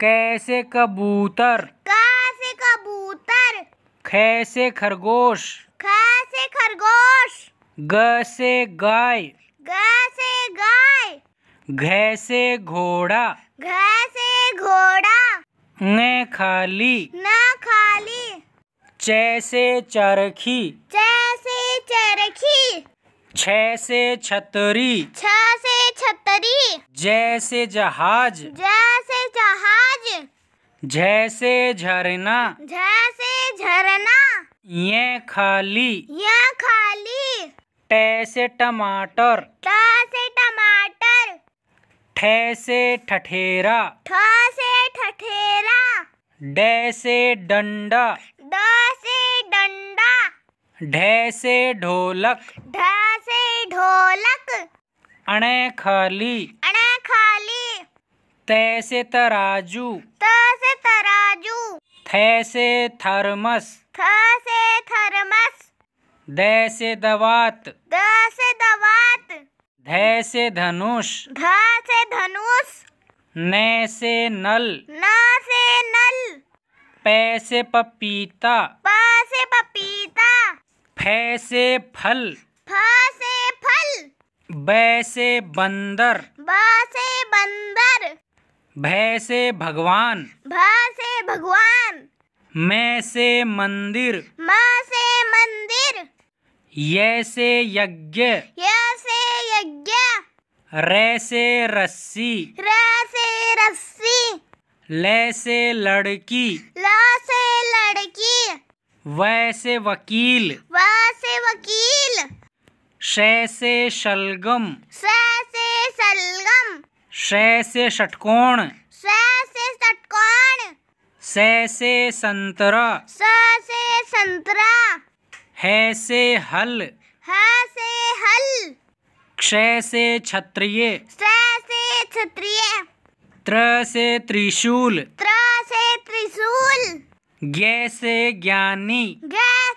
कैसे कबूतर कैसे कबूतर कैसे खरगोश कैसे खरगोश ग से गाय ग से गाय घ से घोड़ा घ से घोड़ा न खाली न खाली च से चरखी च से चरखी छ से छतरी छ से छतरी जैसे जहाज जैसे जहाज जैसे झरना जैसे झरना ये खाली ये खाली टैसे टमाटर टैसे टमाटर ठैसे ठठेरा ठसे ठठेरा डैसे डंडा डसे डंडा ढैसे ढोलक ढसे ढोलक अणे खाली अणे तैसे तराजू तैसे तराजू थैसे थर्मस थैसे थर्मस दैसे दवात दैसे दवात धैसे धनुष धैसे धनुष न से नल न से नल पैसे पपीता पैसे पपीता फैसे फल फैसे से फल बैसे बंदर बैसे बंदर भय से भगवान भय से भगवान मैं से मंदिर म से मंदिर ये से यज्ञ य से यज्ञ रे से रस्सी र से रस्सी ले से लड़की से लड़की वैसे से वकील वैसे से वकील शे से शलगम स से शलगम से षटकोण से षटकोण से संतरा स से संतरा है से हल है से हल क्षय से क्षत्रिय से क्षत्रिय त्र से त्रिशूल त्र से त्रिशूल ज्ञ से ज्ञानी ज्ञ